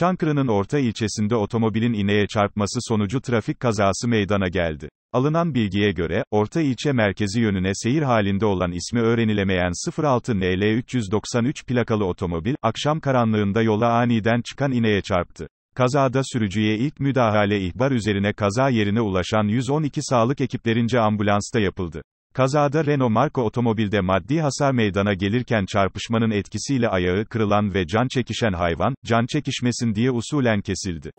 Çankırı'nın Orta ilçesinde otomobilin ineğe çarpması sonucu trafik kazası meydana geldi. Alınan bilgiye göre, Orta ilçe merkezi yönüne seyir halinde olan ismi öğrenilemeyen 06 NL 393 plakalı otomobil, akşam karanlığında yola aniden çıkan ineğe çarptı. Kazada sürücüye ilk müdahale ihbar üzerine kaza yerine ulaşan 112 sağlık ekiplerince ambulansta yapıldı. Kazada Renault marka otomobilde maddi hasar meydana gelirken çarpışmanın etkisiyle ayağı kırılan ve can çekişen hayvan, can çekişmesin diye usulen kesildi.